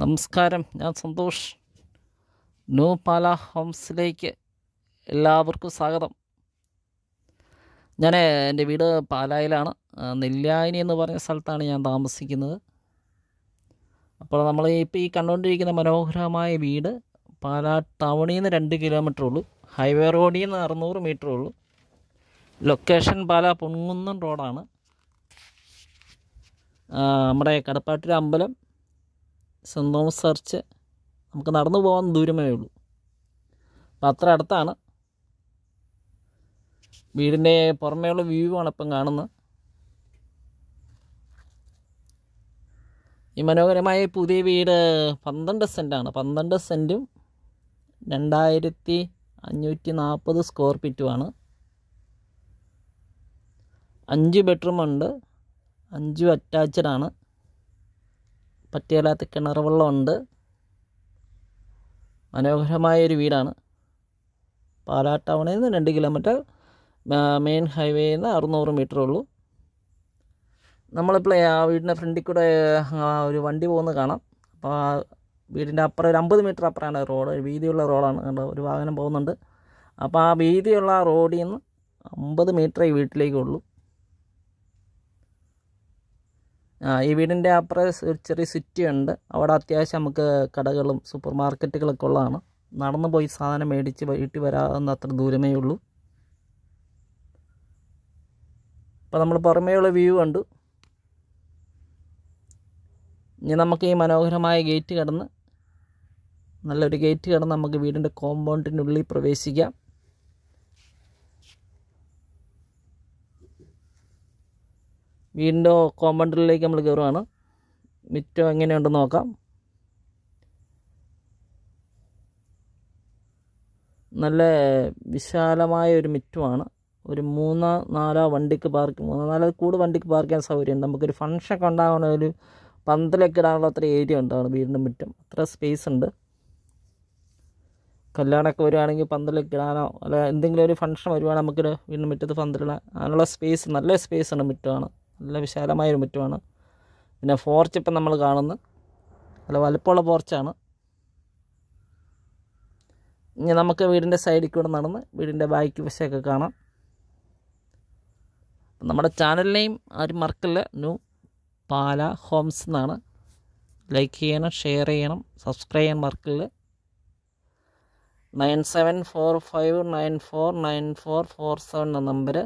നമസ്കാരം ഞാൻ സന്തോഷ് ന്യൂ പാല ഹോംസിലേക്ക് എല്ലാവർക്കും സ്വാഗതം ഞാൻ എൻ്റെ വീട് പാലായിലാണ് നെല്ലായനി എന്ന് പറഞ്ഞ സ്ഥലത്താണ് ഞാൻ താമസിക്കുന്നത് അപ്പോൾ നമ്മൾ ഇപ്പോൾ ഈ കണ്ടുകൊണ്ടിരിക്കുന്ന മനോഹരമായ വീട് പാലാ ടൗണിൽ നിന്ന് രണ്ട് കിലോമീറ്റർ ഉള്ളൂ ഹൈവേ റോഡിൽ നിന്ന് അറുന്നൂറ് മീറ്റർ ഉള്ളൂ ലൊക്കേഷൻ പാല പൊങ്ങുന്നം റോഡാണ് നമ്മുടെ കടപ്പാട്ടിലെ അമ്പലം സെൻറ് തോമസ് ചർച്ച് നമുക്ക് നടന്നു പോകാൻ ദൂരമേ ഉള്ളൂ അപ്പോൾ അത്ര അടുത്താണ് വീടിൻ്റെ പുറമേയുള്ള വ്യൂ ആണ് ഇപ്പം കാണുന്നത് ഈ മനോഹരമായ പുതിയ വീട് പന്ത്രണ്ട് സെൻറ്റാണ് പന്ത്രണ്ട് സെൻറ്റും രണ്ടായിരത്തി അഞ്ഞൂറ്റി നാൽപ്പത് സ്ക്വയർ ഫീറ്റുമാണ് അഞ്ച് ബെഡ്റൂമുണ്ട് അഞ്ചും അറ്റാച്ച്ഡാണ് പറ്റിയല്ലാത്ത കിണർ വെള്ളമുണ്ട് മനോഹരമായ ഒരു വീടാണ് പാലാ ടൗണിൽ നിന്ന് രണ്ട് കിലോമീറ്റർ മെയിൻ ഹൈവേയിൽ നിന്ന് അറുന്നൂറ് മീറ്റർ ഉള്ളൂ നമ്മളിപ്പോൾ ആ വീടിൻ്റെ ഫ്രണ്ടിൽ കൂടെ ഒരു വണ്ടി പോകുന്നത് കാണാം അപ്പോൾ ആ വീടിൻ്റെ അപ്പുറം ഒരു അമ്പത് മീറ്റർ അപ്പുറമാണ് റോഡ് വീതിയുള്ള റോഡാണ് കണ്ടോ ഒരു വാഹനം പോകുന്നുണ്ട് അപ്പോൾ ആ വീതിയുള്ള ആ റോഡിൽ നിന്ന് അമ്പത് മീറ്ററേ വീട്ടിലേക്കുള്ളൂ ഈ വീടിൻ്റെ അപ്പുറം ഒരു ചെറിയ സിറ്റി ഉണ്ട് അവിടെ അത്യാവശ്യം നമുക്ക് കടകളും സൂപ്പർ മാർക്കറ്റുകളൊക്കെ ഉള്ളതാണ് നടന്നു പോയി സാധനം മേടിച്ച് വീട്ടിൽ വരാവുന്ന അത്ര ദൂരമേ ഉള്ളൂ അപ്പോൾ നമ്മൾ പുറമേയുള്ള വ്യൂ കണ്ടു ഇനി നമുക്ക് ഈ മനോഹരമായ ഗേറ്റ് കടന്ന് നല്ലൊരു ഗേറ്റ് കടന്ന് നമുക്ക് വീടിൻ്റെ കോമ്പൗണ്ടിൻ്റെ ഉള്ളിൽ പ്രവേശിക്കാം വീടിൻ്റെ കോമ്പൗണ്ടറിലേക്ക് നമ്മൾ കയറുകയാണ് മിറ്റം എങ്ങനെയുണ്ടെന്ന് നോക്കാം നല്ല വിശാലമായ ഒരു മിറ്റുമാണ് ഒരു മൂന്നോ നാലോ വണ്ടിക്ക് പാർക്ക് മൂന്നോ നാലോ കൂടുതൽ വണ്ടിക്ക് പാർക്ക് ചെയ്യാൻ സൗകര്യമുണ്ട് നമുക്കൊരു ഒക്കെ ഉണ്ടാകുന്ന ഒരു പന്തലൊക്കെ ഇടാനുള്ള അത്ര ഏരിയ ഉണ്ടാവണം വീടിൻ്റെ മുറ്റം അത്ര സ്പേസ് ഉണ്ട് കല്യാണമൊക്കെ വരുവാണെങ്കിൽ പന്തലൊക്കെ ഇടാനോ അല്ല എന്തെങ്കിലും ഒരു ഫംഗ്ഷൻ വരുവാണെങ്കിൽ നമുക്കൊരു വീടിൻ്റെ മുറ്റത്ത് പന്തലിടാൻ അതിനുള്ള സ്പേസ് നല്ല സ്പേസ് ഉണ്ട് മുറ്റമാണ് നല്ല വിശാലമായൊരു മുറ്റമാണ് പിന്നെ ഫോർച്ച് ഇപ്പം നമ്മൾ കാണുന്നു നല്ല വലുപ്പമുള്ള പോർച്ചാണ് ഇനി നമുക്ക് വീടിൻ്റെ സൈഡിൽ കൂടെ നടന്ന് വീടിൻ്റെ ബാക്ക് വശമൊക്കെ കാണാം നമ്മുടെ ചാനലിനെയും ആരും മറക്കില്ല ന്യൂ പാല ഹോംസ് എന്നാണ് ലൈക്ക് ചെയ്യണം ഷെയർ ചെയ്യണം സബ്സ്ക്രൈബ് ചെയ്യാൻ മറക്കില്ല nine seven four five nine four nine four four seven എന്ന നമ്പർ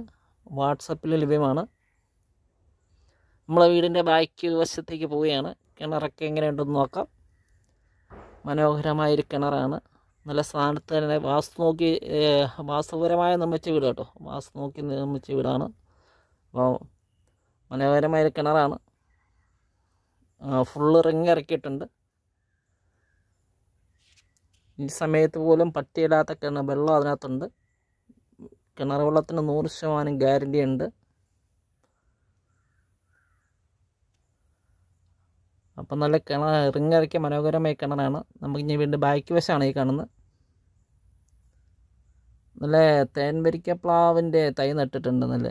വാട്സപ്പിൽ ലഭ്യമാണ് നമ്മളെ വീടിൻ്റെ ബാക്കി വശത്തേക്ക് പോവുകയാണ് കിണറൊക്കെ എങ്ങനെയുണ്ടെന്ന് നോക്കാം മനോഹരമായൊരു കിണറാണ് നല്ല സ്ഥാനത്ത് തന്നെ വാസ്തു നോക്കി വാസ്തുപരമായ നിർമ്മിച്ച വീട് കേട്ടോ വാസ്തു നോക്കി നിർമ്മിച്ച വീടാണ് അപ്പോൾ മനോഹരമായൊരു കിണറാണ് ഫുള്ള് റിങ് ഇറക്കിയിട്ടുണ്ട് ഈ സമയത്ത് പോലും പറ്റിയില്ലാത്ത കിണർ വെള്ളം അതിനകത്തുണ്ട് കിണർ വെള്ളത്തിന് നൂറ് ശതമാനം ഗ്യാരണ്ടി ഉണ്ട് അപ്പം നല്ല കിണർ റിങ് ഇറക്കിയ മനോഹരമായ കിണറാണ് നമുക്ക് ഇനി വീണ്ടും ബാക്ക് വശമാണ് ഈ കാണുന്നത് നല്ല തേൻവരിക്ക പ്ലാവിൻ്റെ തൈ നട്ടിട്ടുണ്ട് നല്ല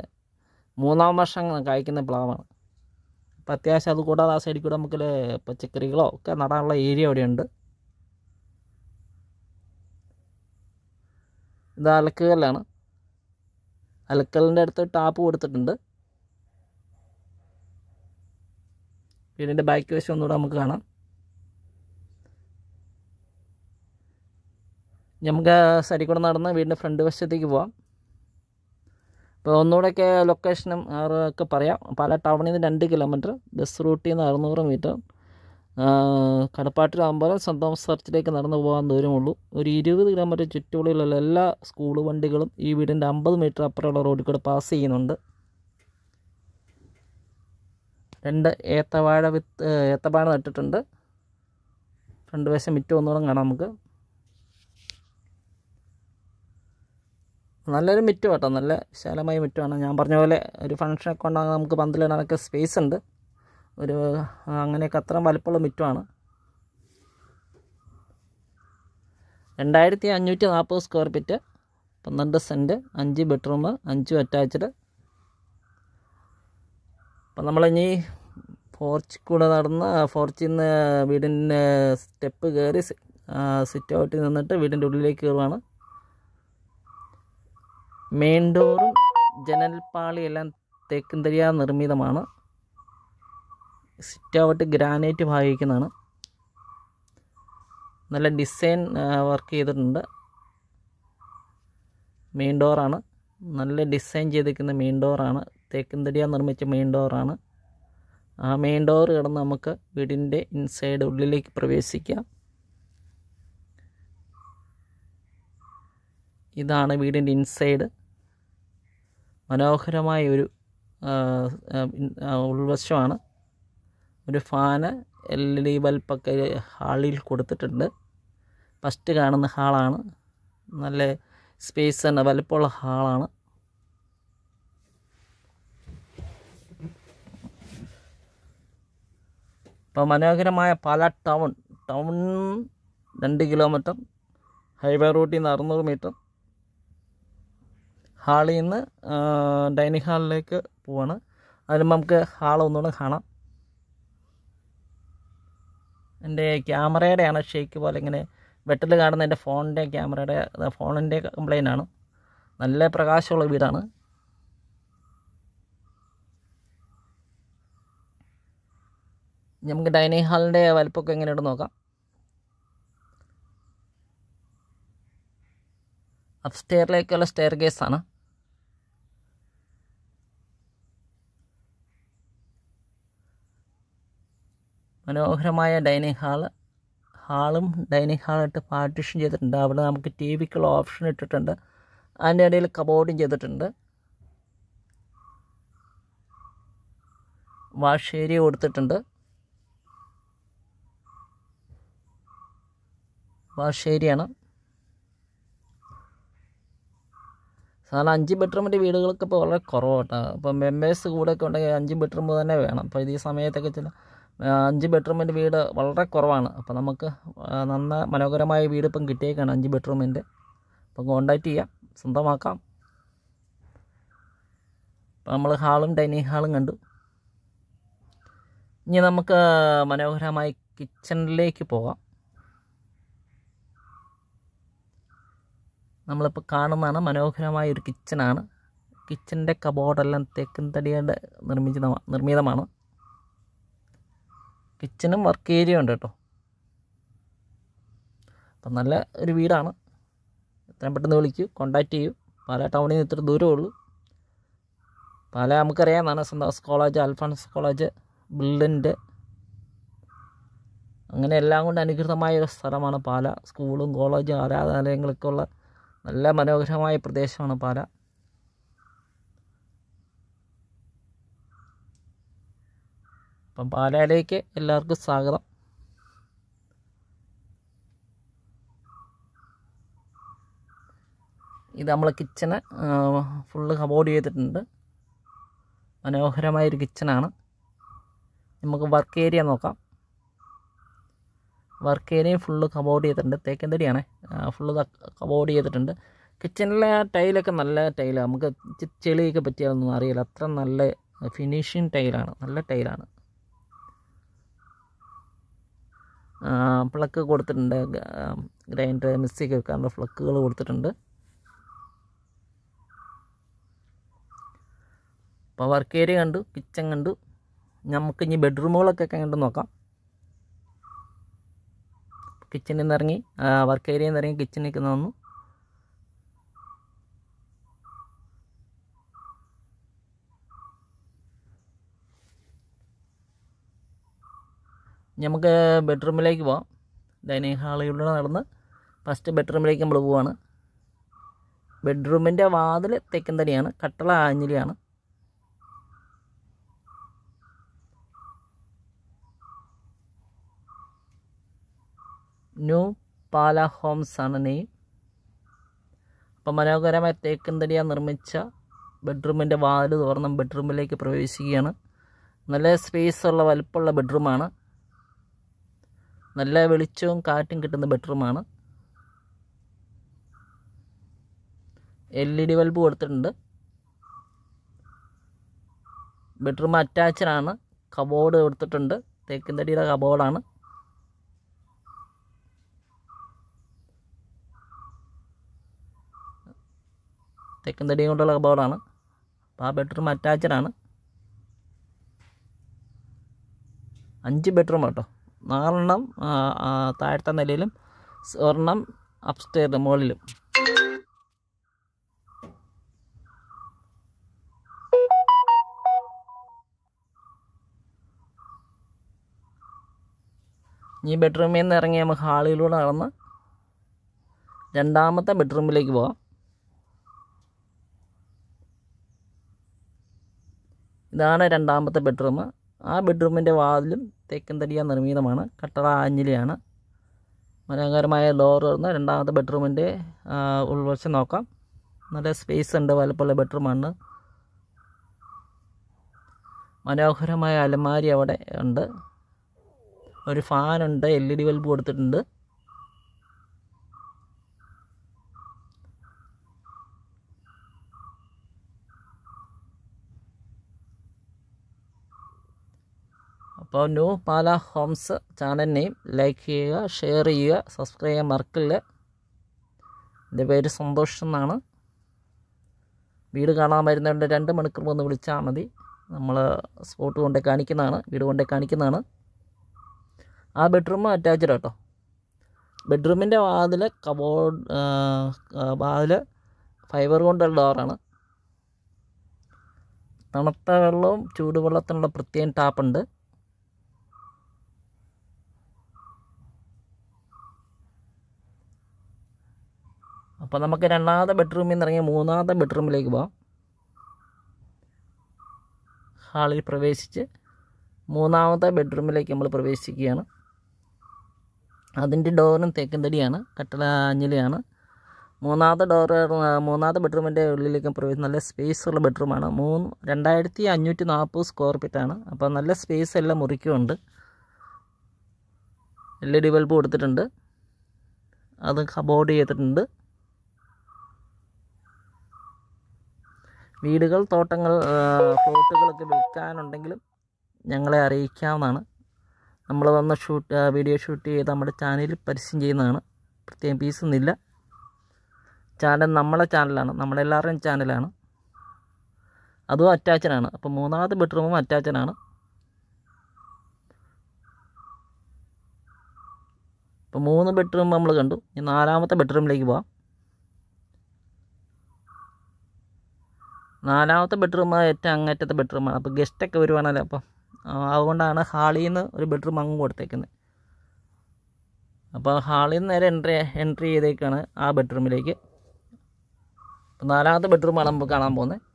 മൂന്നാം വർഷം കായ്ക്കുന്ന പ്ലാവാണ് അപ്പം അത്യാവശ്യം അത് കൂടാതെ ആ സൈഡിൽ കൂടെ നമുക്ക് പച്ചക്കറികളോ ഒക്കെ നടാനുള്ള ഏരിയ അവിടെയുണ്ട് ഇത് അലക്കുകല്ലാണ് അലക്കലിൻ്റെ അടുത്ത് ടാപ്പ് കൊടുത്തിട്ടുണ്ട് വീടിൻ്റെ ബാക്ക് വശം ഒന്നുകൂടെ നമുക്ക് കാണാം നമുക്ക് സരിക്കൂടെ നടന്ന് വീടിൻ്റെ ഫ്രണ്ട് വശത്തേക്ക് പോവാം അപ്പോൾ ഒന്നുകൂടെയൊക്കെ ലൊക്കേഷനും ഒക്കെ പറയാം പാല ടൗണിൽ നിന്ന് രണ്ട് കിലോമീറ്റർ ബസ് റൂട്ടിൽ നിന്ന് അറുന്നൂറ് മീറ്റർ കടപ്പാട്ടിൽ അമ്പലം സെൻറ്റ് തോമസ് ചർച്ചിലേക്ക് നടന്നു പോകാൻ ദൂരമുള്ളൂ ഒരു ഇരുപത് കിലോമീറ്റർ ചുറ്റുള്ളിലുള്ള എല്ലാ സ്കൂൾ വണ്ടികളും ഈ വീടിൻ്റെ അമ്പത് മീറ്റർ അപ്പുറമുള്ള റോഡിൽ കൂടെ പാസ് ചെയ്യുന്നുണ്ട് രണ്ട് ഏത്തവാഴ വിത്ത് ഏത്തവാഴ നട്ടിട്ടുണ്ട് രണ്ട് വശം മിറ്റം ഒന്നുകൂടെ കാണാം നമുക്ക് നല്ലൊരു മിറ്റം കേട്ടോ നല്ല വിശാലമായ മിറ്റമാണ് ഞാൻ പറഞ്ഞ പോലെ ഒരു ഫംഗ്ഷനൊക്കെ ഉണ്ടാകുന്ന നമുക്ക് പന്തലിടാനൊക്കെ സ്പേസ് ഉണ്ട് ഒരു അങ്ങനെയൊക്കെ അത്ര വലുപ്പമുള്ള മിറ്റമാണ് രണ്ടായിരത്തി അഞ്ഞൂറ്റി നാൽപ്പത് സ്ക്വയർ ഫീറ്റ് പന്ത്രണ്ട് സെൻറ്റ് അഞ്ച് ബെഡ്റൂം അഞ്ചും അറ്റാച്ച്ഡ് അപ്പം നമ്മളിനി ഫോർച്ച് കൂടെ നടന്ന് ഫോർച്ചിൽ നിന്ന് വീടിൻ്റെ സ്റ്റെപ്പ് കയറി സിറ്റ് ഔട്ടിൽ നിന്നിട്ട് വീടിൻ്റെ ഉള്ളിലേക്ക് കയറുവാണ് മെയിൻ ഡോറും ജനൽപ്പാളിയെല്ലാം തേക്കും തരിയാ നിർമ്മിതമാണ് സിറ്റ് ഔട്ട് ഗ്രാനൈറ്റ് ഭാഗിക്കുന്നതാണ് നല്ല ഡിസൈൻ വർക്ക് ചെയ്തിട്ടുണ്ട് മെയിൻ ഡോറാണ് നല്ല ഡിസൈൻ ചെയ്തിരിക്കുന്ന മെയിൻ ഡോറാണ് തേക്കിൻതടിയാൽ നിർമ്മിച്ച മെയിൻ ഡോറാണ് ആ മെയിൻ ഡോർ കിടന്ന് നമുക്ക് വീടിൻ്റെ ഇൻസൈഡ് ഉള്ളിലേക്ക് പ്രവേശിക്കാം ഇതാണ് വീടിൻ്റെ ഇൻസൈഡ് മനോഹരമായ ഒരു ഉൾവശമാണ് ഒരു ഫാന് എൽ ഇ ഡി ബൾബൊക്കെ ഹാളിൽ കൊടുത്തിട്ടുണ്ട് ഫസ്റ്റ് കാണുന്ന ഹാളാണ് നല്ല സ്പേസ് തന്നെ വലുപ്പമുള്ള ഹാളാണ് ഇപ്പോൾ മനോഹരമായ പാലാ ടൗൺ ടൗൺ രണ്ട് കിലോമീറ്റർ ഹൈവേ റൂട്ടിൽ നിന്ന് അറുന്നൂറ് മീറ്റർ ഹാളിൽ നിന്ന് ഡൈനിങ് ഹാളിലേക്ക് പോവാണ് അതിന് നമുക്ക് ഹാൾ ഒന്നുകൂടെ കാണാം എൻ്റെ ക്യാമറയുടെയാണ് ഷേക്ക് പോലെ ഇങ്ങനെ വെട്ടിൽ കാണുന്ന എൻ്റെ ഫോണിൻ്റെ ക്യാമറയുടെ ഫോണിൻ്റെ കംപ്ലൈൻ്റ് ആണ് നല്ല പ്രകാശമുള്ള വീടാണ് നമുക്ക് ഡൈനിങ് ഹാളിൻ്റെ വലിപ്പമൊക്കെ എങ്ങനെയുണ്ട് നോക്കാം അപ്സ്റ്റെയറിലേക്കുള്ള സ്റ്റെയർ കേസാണ് മനോഹരമായ ഡൈനിങ് ഹാള് ഹാളും ഡൈനിങ് ഹാളായിട്ട് പാർട്ടിഷൻ ചെയ്തിട്ടുണ്ട് അവിടെ നമുക്ക് ടി വിക്കുള്ള ഓപ്ഷൻ ഇട്ടിട്ടുണ്ട് അതിൻ്റെ ഇടയിൽ കബോർഡും ചെയ്തിട്ടുണ്ട് വാഷ് ഏരിയ കൊടുത്തിട്ടുണ്ട് വാഷേരിയാണ് സാധാരണ അഞ്ച് ബെഡ്റൂമിൻ്റെ വീടുകളൊക്കെ ഇപ്പോൾ വളരെ കേട്ടോ അപ്പോൾ മെമ്പേഴ്സ് ഒക്കെ ഉണ്ടെങ്കിൽ അഞ്ച് ബെഡ്റൂം തന്നെ വേണം അപ്പോൾ ഇത് ഈ സമയത്തൊക്കെ ചില അഞ്ച് ബെഡ്റൂമിൻ്റെ വീട് വളരെ കുറവാണ് അപ്പോൾ നമുക്ക് നന്ന മനോഹരമായ വീട് ഇപ്പം കിട്ടിയേക്കാണ് അഞ്ച് ബെഡ്റൂമിൻ്റെ അപ്പം കോണ്ടാക്റ്റ് ചെയ്യാം സ്വന്തമാക്കാം അപ്പോൾ നമ്മൾ ഹാളും ഡൈനിങ് ഹാളും കണ്ടു ഇനി നമുക്ക് മനോഹരമായ കിച്ചണിലേക്ക് പോകാം നമ്മളിപ്പോൾ കാണുന്നതാണ് മനോഹരമായ ഒരു കിച്ചണാണ് കിച്ചൻ്റെ കബോർഡെല്ലാം തേക്കൻ തടിയുടെ നിർമ്മിച്ച നിർമ്മിതമാണ് കിച്ചനും വർക്ക് ഏരിയ ഉണ്ട് കേട്ടോ അപ്പം നല്ല ഒരു വീടാണ് എത്രയും പെട്ടെന്ന് വിളിക്കൂ കോണ്ടാക്ട് ചെയ്യൂ പാല ടൗണിൽ നിന്ന് ഇത്ര ദൂരമേ ഉള്ളൂ പാല നമുക്കറിയാമെന്നാണ് സന്തോസ് കോളേജ് അൽഫാൻസ് കോളേജ് ബിൽഡിൻ്റെ അങ്ങനെ എല്ലാം കൊണ്ട് അനുകൃതമായ ഒരു സ്ഥലമാണ് പാല സ്കൂളും കോളേജും ആരാധനാലയങ്ങളൊക്കെ ഉള്ള നല്ല മനോഹരമായ പ്രദേശമാണ് പാല അപ്പം പാലയിലേക്ക് എല്ലാവർക്കും സ്വാഗതം ഇത് നമ്മളെ കിച്ചണ് ഫുള്ള് കബോർഡ് ചെയ്തിട്ടുണ്ട് മനോഹരമായൊരു കിച്ചണാണ് നമുക്ക് വർക്ക് ഏരിയ നോക്കാം വർക്ക് ഏരിയയും ഫുള്ള് കബോർഡ് ചെയ്തിട്ടുണ്ട് തേക്കന്തടിയാണ് ഫുള്ള് കബോർഡ് ചെയ്തിട്ടുണ്ട് കിച്ചണിലെ ടൈലൊക്കെ നല്ല ടൈലാണ് നമുക്ക് ചെളിയൊക്കെ പറ്റിയാലൊന്നും അറിയില്ല അത്ര നല്ല ഫിനിഷിങ് ടൈലാണ് നല്ല ടൈലാണ് പ്ലക്ക് കൊടുത്തിട്ടുണ്ട് ഗ്രൈൻഡർ മിക്സിക്ക് വെക്കാനുള്ള ഫ്ലക്കുകൾ കൊടുത്തിട്ടുണ്ട് അപ്പോൾ വർക്ക് ഏരിയ കണ്ടു കിച്ചൺ കണ്ടു നമുക്ക് ഇനി ബെഡ്റൂമുകളൊക്കെ കണ്ടു നോക്കാം കിച്ചണിൽ നിന്ന് ഇറങ്ങി വർക്ക് ഏരിയയിൽ നിന്ന് ഇറങ്ങി കിച്ചണിലേക്ക് വന്നു നമുക്ക് ബെഡ്റൂമിലേക്ക് പോവാം ഡൈനിങ് ഹാളിലൂടെ നടന്ന് ഫസ്റ്റ് ബെഡ്റൂമിലേക്ക് നമ്മൾ പോവാണ് ബെഡ്റൂമിൻ്റെ വാതിൽ തെക്കൻ തടിയാണ് കട്ടള ആഞ്ഞിലിയാണ് ന്യൂ പാല ഹോംസ് ആണ് നെയ്മ് അപ്പം മനോഹരമായ തേക്കന്തടിയാ നിർമ്മിച്ച ബെഡ്റൂമിൻ്റെ വാതിൽ തുറന്ന് ബെഡ്റൂമിലേക്ക് പ്രവേശിക്കുകയാണ് നല്ല സ്പേസ് ഉള്ള വലുപ്പമുള്ള ബെഡ്റൂമാണ് നല്ല വെളിച്ചവും കാറ്റും കിട്ടുന്ന ബെഡ്റൂമാണ് എൽ ഇ ഡി ബൾബ് കൊടുത്തിട്ടുണ്ട് ബെഡ്റൂം അറ്റാച്ചഡാണ് കബോർഡ് കൊടുത്തിട്ടുണ്ട് തേക്കിൻ തടിയുടെ കബോർഡാണ് തെക്കും തടിയും കൊണ്ടുള്ള കബോർഡാണ് അപ്പോൾ ആ ബെഡ്റൂം അറ്റാച്ചഡാണ് അഞ്ച് ബെഡ്റൂം കേട്ടോ നാലെണ്ണം താഴത്തെ നിലയിലും ഒരെണ്ണം അപ്സ്റ്റേറിൽ മുകളിലും ഈ ബെഡ്റൂമിൽ നിന്ന് ഇറങ്ങി നമുക്ക് ഹാളിലൂടെ നടന്ന് രണ്ടാമത്തെ ബെഡ്റൂമിലേക്ക് പോകാം ഇതാണ് രണ്ടാമത്തെ ബെഡ്റൂം ആ ബെഡ്റൂമിൻ്റെ വാതിലും തേക്കൻ തടിയാൽ നിർമ്മിതമാണ് കട്ടട ആഞ്ഞിലിയാണ് മനോഹരമായ ലോർ തുറന്ന് രണ്ടാമത്തെ ബെഡ്റൂമിൻ്റെ ഉൾവശം നോക്കാം നല്ല സ്പേസ് ഉണ്ട് വലപ്പുള്ള ബെഡ്റൂമാണ് മനോഹരമായ അലമാരി അവിടെ ഉണ്ട് ഒരു ഫാനുണ്ട് എൽ ഇ ഡി ബൾബ് കൊടുത്തിട്ടുണ്ട് അപ്പോൾ ന്യൂ പാല ഹോംസ് ചാനലിനെയും ലൈക്ക് ചെയ്യുക ഷെയർ ചെയ്യുക സബ്സ്ക്രൈബ് ചെയ്യാൻ മറക്കില്ല എൻ്റെ പേര് സന്തോഷ് എന്നാണ് വീട് കാണാൻ വരുന്നതുകൊണ്ട് രണ്ട് മണിക്കൂർ മുമ്പ് വിളിച്ചാൽ മതി നമ്മൾ സ്പോട്ട് കൊണ്ടേ കാണിക്കുന്നതാണ് വീട് കൊണ്ടേ കാണിക്കുന്നതാണ് ആ ബെഡ്റൂം അറ്റാച്ച്ഡ് കേട്ടോ ബെഡ്റൂമിൻ്റെ വാതിൽ കബോർഡ് വാതിൽ ഫൈബർ കൊണ്ടുള്ള ഡോറാണ് തണുത്ത വെള്ളവും ചൂടുവെള്ളത്തിനുള്ള പ്രത്യേകം ടാപ്പുണ്ട് അപ്പോൾ നമുക്ക് രണ്ടാമത്തെ ബെഡ്റൂമിൽ നിന്ന് ഇറങ്ങി മൂന്നാമത്തെ ബെഡ്റൂമിലേക്ക് പോകാം ഹാളിൽ പ്രവേശിച്ച് മൂന്നാമത്തെ ബെഡ്റൂമിലേക്ക് നമ്മൾ പ്രവേശിക്കുകയാണ് അതിൻ്റെ ഡോറും തേക്കന്തടിയാണ് കട്ടള അഞ്ഞിലയാണ് മൂന്നാമത്തെ ഡോർ മൂന്നാമത്തെ ബെഡ്റൂമിൻ്റെ ഉള്ളിലേക്ക് പ്രവേശിച്ച് നല്ല സ്പേസ് ഉള്ള ബെഡ്റൂമാണ് മൂന്ന് രണ്ടായിരത്തി അഞ്ഞൂറ്റി നാൽപ്പത് സ്ക്വയർ ഫീറ്റാണ് അപ്പോൾ നല്ല സ്പേസ് എല്ലാം മുറിക്കുമുണ്ട് എൽ ഇ ഡി ബൾബ് കൊടുത്തിട്ടുണ്ട് അത് കബോർഡ് ചെയ്തിട്ടുണ്ട് വീടുകൾ തോട്ടങ്ങൾ ഫ്ലോട്ടുകളൊക്കെ വിൽക്കാനുണ്ടെങ്കിലും ഞങ്ങളെ അറിയിക്കാവുന്നതാണ് നമ്മൾ വന്ന് ഷൂട്ട് വീഡിയോ ഷൂട്ട് ചെയ്ത് നമ്മുടെ ചാനലിൽ പരസ്യം ചെയ്യുന്നതാണ് പ്രത്യേകം പീസൊന്നുമില്ല ചാനൽ നമ്മളെ ചാനലാണ് നമ്മളെല്ലാവരുടെയും ചാനലാണ് അതും അറ്റാച്ചഡാണ് അപ്പോൾ മൂന്നാമത്തെ ബെഡ്റൂമും അറ്റാച്ചഡാണ് അപ്പോൾ മൂന്ന് ബെഡ്റൂം നമ്മൾ കണ്ടു ഇനി നാലാമത്തെ ബെഡ്റൂമിലേക്ക് പോവാം നാലാമത്തെ ബെഡ്റൂം ഏറ്റവും അങ്ങറ്റത്തെ ബെഡ്റൂമാണ് അപ്പോൾ ഗസ്റ്റൊക്കെ വരുവാണല്ലോ അപ്പം അതുകൊണ്ടാണ് ഹാളിൽ നിന്ന് ഒരു ബെഡ്റൂം അങ്ങ് കൊടുത്തേക്കുന്നത് അപ്പോൾ ഹാളിൽ നിന്ന് നേരെ എൻട്രി എൻട്രി ചെയ്തേക്കാണ് ആ ബെഡ്റൂമിലേക്ക് അപ്പോൾ നാലാമത്തെ ബെഡ്റൂമാണ് നമുക്ക് കാണാൻ പോകുന്നത്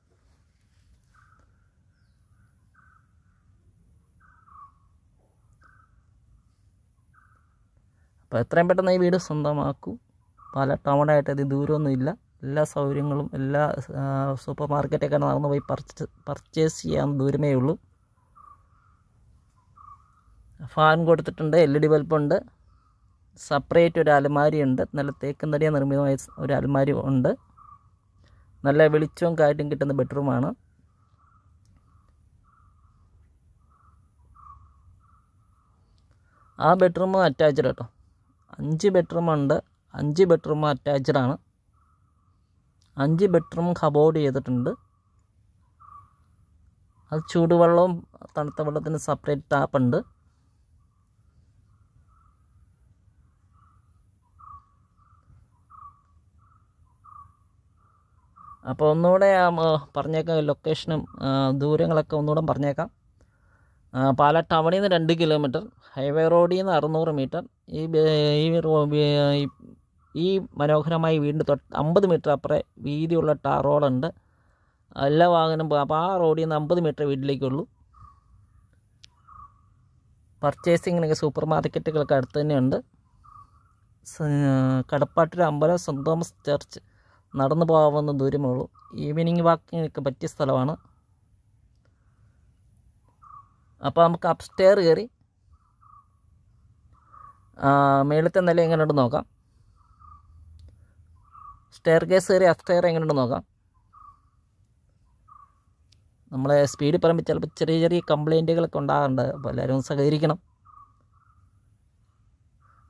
അപ്പോൾ എത്രയും പെട്ടെന്ന് ഈ വീട് സ്വന്തമാക്കൂ പാല ടൗണായിട്ട് അത് ദൂരമൊന്നുമില്ല എല്ലാ സൗകര്യങ്ങളും എല്ലാ സൂപ്പർ മാർക്കറ്റൊക്കെ നടന്നു പോയി പർച്ചേസ് ചെയ്യാൻ ദൂരമേ ഉള്ളൂ ഫാൻ കൊടുത്തിട്ടുണ്ട് എൽ ഇ ഡി ബൾബുണ്ട് സെപ്പറേറ്റ് ഒരു അലമാരിയുണ്ട് നല്ല തേക്കുന്നടിയ നിർമ്മിതമായ ഒരു അലമാരി ഉണ്ട് നല്ല വെളിച്ചവും കാറ്റും കിട്ടുന്ന ബെഡ്റൂമാണ് ആ ബെഡ്റൂമും അറ്റാച്ച്ഡ് കേട്ടോ അഞ്ച് ബെഡ്റൂമുണ്ട് അഞ്ച് ബെഡ്റൂം അറ്റാച്ച്ഡ് ആണ് അഞ്ച് ബെഡ്റൂം കബോർഡ് ചെയ്തിട്ടുണ്ട് അത് ചൂടുവെള്ളവും തണുത്ത വെള്ളത്തിന് സെപ്പറേറ്റ് ടാപ്പുണ്ട് അപ്പോൾ ഒന്നുകൂടെ പറഞ്ഞേക്കാം ലൊക്കേഷനും ദൂരങ്ങളൊക്കെ ഒന്നുകൂടെ പറഞ്ഞേക്കാം പാല ടൗണിൽ നിന്ന് രണ്ട് കിലോമീറ്റർ ഹൈവേ റോഡിൽ നിന്ന് അറുന്നൂറ് മീറ്റർ ഈ ഈ ഈ മനോഹരമായി വീടിൻ്റെ തൊട്ട് അമ്പത് മീറ്റർ അപ്പുറം വീതിയുള്ള ടാർ റോഡുണ്ട് എല്ലാ വാഹനവും അപ്പോൾ ആ റോഡിൽ നിന്ന് അമ്പത് മീറ്റർ വീട്ടിലേക്കുള്ളൂ പർച്ചേസിങ്ങിനൊക്കെ സൂപ്പർ മാർക്കറ്റുകളൊക്കെ അടുത്ത് തന്നെയുണ്ട് കടപ്പാട്ടിൽ അമ്പലം സെൻറ്റ് തോമസ് ചർച്ച് നടന്നു പോകാവുന്ന ദൂരമേ ഉള്ളൂ ഈവനിങ് വാക്കിങ്ങൊക്കെ പറ്റിയ സ്ഥലമാണ് അപ്പോൾ നമുക്ക് അപ്സ്റ്റെയർ കയറി മേളത്തെ നില എങ്ങനെയുണ്ടെന്ന് നോക്കാം സ്റ്റെയർ കേസ് കയറി അഫ് കയറി ഉണ്ടെന്ന് നോക്കാം നമ്മളെ സ്പീഡ് പറയുമ്പോൾ ചിലപ്പോൾ ചെറിയ ചെറിയ കംപ്ലൈൻറ്റുകളൊക്കെ ഉണ്ടാകാറുണ്ട് അപ്പോൾ എല്ലാവരും സഹകരിക്കണം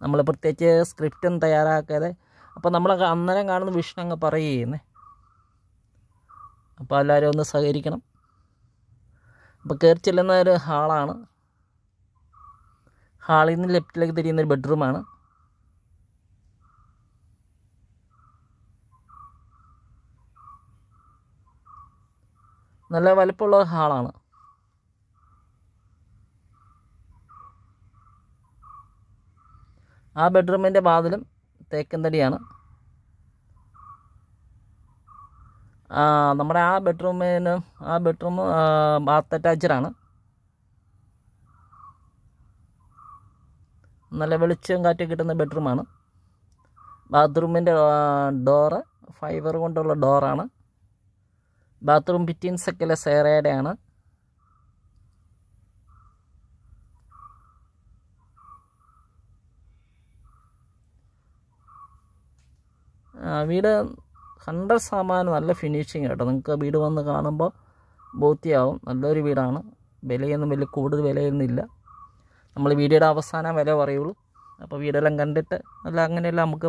നമ്മൾ പ്രത്യേകിച്ച് സ്ക്രിപ്റ്റും തയ്യാറാക്കാതെ അപ്പോൾ നമ്മൾ അന്നേരം കാണുന്ന വിഷ്ണു അങ്ങ് പറയുന്നേ അപ്പോൾ എല്ലാവരും ഒന്ന് സഹകരിക്കണം അപ്പോൾ കയറി ചെല്ലുന്ന ഒരു ഹാളാണ് ഹാളിൽ നിന്ന് ലെഫ്റ്റിലേക്ക് തിരിയുന്ന ഒരു ബെഡ്റൂമാണ് നല്ല വലിപ്പമുള്ള ഹാളാണ് ആ ബെഡ്റൂമിൻ്റെ വാതിലും തേക്കന്തടിയാണ് നമ്മുടെ ആ ബെഡ്റൂമിന് ആ ബെഡ്റൂം ബാത്ത് അറ്റാച്ചഡാണ് നല്ല വെളിച്ചം കാറ്റ് കിട്ടുന്ന ബെഡ്റൂമാണ് ബാത്റൂമിൻ്റെ ഡോറ് ഫൈബർ കൊണ്ടുള്ള ഡോറാണ് ബാത്റൂം ഫിറ്റിങ്സൊക്കെ സേറയുടെ ആണ് വീട് കണ്ട സാമാനം നല്ല ഫിനിഷിങ് കേട്ടോ നിങ്ങൾക്ക് വീട് വന്ന് കാണുമ്പോൾ ബോധ്യമാവും നല്ലൊരു വീടാണ് വിലയൊന്നും വലിയ കൂടുതൽ വിലയൊന്നുമില്ല നമ്മൾ വീടിയുടെ അവസാന വില പറയുള്ളൂ അപ്പോൾ വീടെല്ലാം കണ്ടിട്ട് അല്ല അങ്ങനെയല്ല നമുക്ക്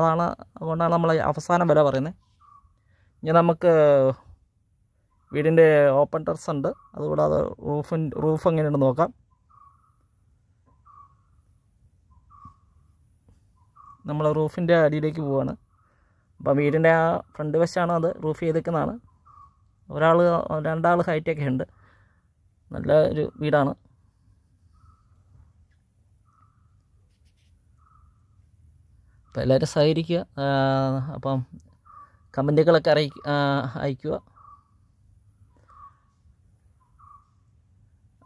അതാണ് അതുകൊണ്ടാണ് നമ്മൾ അവസാനം വില പറയുന്നത് ഇനി നമുക്ക് വീടിൻ്റെ ഓപ്പൺ ടെറസ് ഉണ്ട് അതുകൂടാതെ റൂഫിൻ റൂഫ് എങ്ങനെയുണ്ടെന്ന് നോക്കാം നമ്മൾ റൂഫിൻ്റെ അടിയിലേക്ക് പോവാണ് അപ്പം വീടിൻ്റെ ആ ഫ്രണ്ട് വശമാണ് അത് റൂഫ് ചെയ്തേക്കുന്നതാണ് ഒരാൾ രണ്ടാൾ ഹൈറ്റൊക്കെ ഉണ്ട് നല്ല ഒരു വീടാണ് അപ്പം എല്ലാവരും സഹകരിക്കുക അപ്പം കമൻറ്റുകളൊക്കെ അറിയിക്കുക അയയ്ക്കുക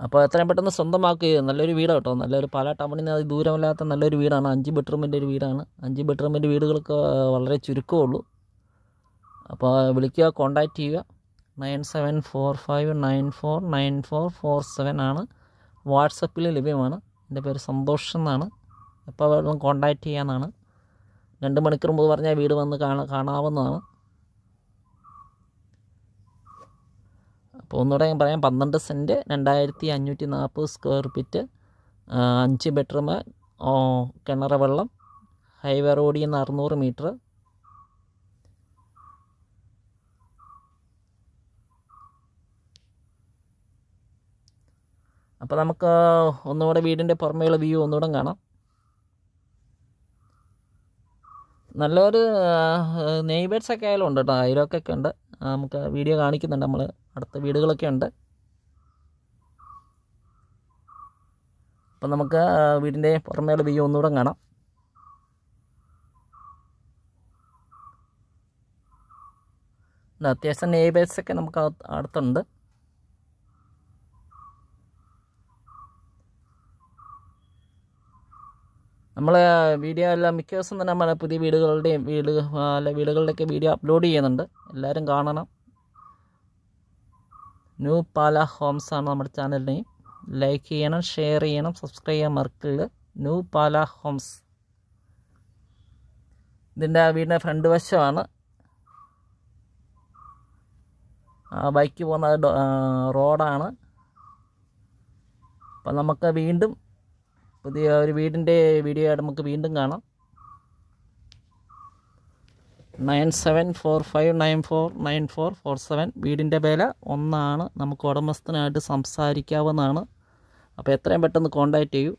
അപ്പോൾ എത്രയും പെട്ടെന്ന് സ്വന്തമാക്കുക നല്ലൊരു വീടാണ് കേട്ടോ നല്ലൊരു പല ടൗണിൽ നിന്ന് ദൂരമില്ലാത്ത നല്ലൊരു വീടാണ് അഞ്ച് ബെഡ്റൂമിൻ്റെ ഒരു വീടാണ് അഞ്ച് ബെഡ്റൂമിൻ്റെ വീടുകളൊക്കെ വളരെ ചുരുക്കമുള്ളൂ അപ്പോൾ വിളിക്കുക കോണ്ടാക്റ്റ് ചെയ്യുക nine seven four five nine four nine four four seven ആണ് വാട്സപ്പിൽ ലഭ്യമാണ് എൻ്റെ പേര് സന്തോഷ് എന്നാണ് എപ്പോൾ വേണമെങ്കിലും കോണ്ടാക്റ്റ് ചെയ്യാമെന്നാണ് രണ്ട് മണിക്കൂർ മുമ്പ് പറഞ്ഞാൽ വീട് വന്ന് കാണാ കാണാവുന്നതാണ് അപ്പോൾ ഒന്നുകൂടെ ഞാൻ പറയാം പന്ത്രണ്ട് സെൻറ്റ് രണ്ടായിരത്തി അഞ്ഞൂറ്റി നാൽപ്പത് സ്ക്വയർ ഫീറ്റ് അഞ്ച് ബെഡ്റൂം കിണറ വെള്ളം ഹൈവേ റോഡിൽ നിന്ന് അറുന്നൂറ് മീറ്റർ അപ്പോൾ നമുക്ക് ഒന്നുകൂടെ വീടിൻ്റെ പുറമെയുള്ള വ്യൂ ഒന്നുകൂടെ കാണാം നല്ലൊരു നെയ്ബേഴ്സൊക്കെ ആയാലും ഉണ്ട് കേട്ടോ അയലൊക്കെ ഉണ്ട് നമുക്ക് വീഡിയോ കാണിക്കുന്നുണ്ട് നമ്മൾ അടുത്ത വീടുകളൊക്കെ ഉണ്ട് അപ്പം നമുക്ക് വീടിൻ്റെ പുറമേയുള്ള വ്യൂ ഒന്നുകൂടെ കാണാം അത്യാവശ്യം നെയ്ബേഴ്സൊക്കെ നമുക്ക് അടുത്തുണ്ട് നമ്മൾ വീഡിയോ എല്ലാം മിക്ക ദിവസം തന്നെ നമ്മൾ പുതിയ വീടുകളുടെയും വീട് അല്ല വീടുകളുടെയൊക്കെ വീഡിയോ അപ്ലോഡ് ചെയ്യുന്നുണ്ട് എല്ലാവരും കാണണം ന്യൂ പാല ഹോംസ് ആണ് നമ്മുടെ ചാനലിനെ ലൈക്ക് ചെയ്യണം ഷെയർ ചെയ്യണം സബ്സ്ക്രൈബ് ചെയ്യാൻ മറക്കരുത് ന്യൂ പാല ഹോംസ് ഇതിൻ്റെ ആ വീടിൻ്റെ ഫ്രണ്ട് വശമാണ് ആ ബൈക്ക് പോകുന്ന റോഡാണ് അപ്പം നമുക്ക് വീണ്ടും പുതിയ ഒരു വീടിൻ്റെ വീഡിയോ ആയിട്ട് നമുക്ക് വീണ്ടും കാണാം nine seven four five nine four nine four four seven വീടിൻ്റെ വില ഒന്നാണ് നമുക്ക് ഉടമസ്ഥനായിട്ട് സംസാരിക്കാവുന്നതാണ് അപ്പോൾ എത്രയും പെട്ടെന്ന് കോൺടാക്റ്റ് ചെയ്യൂ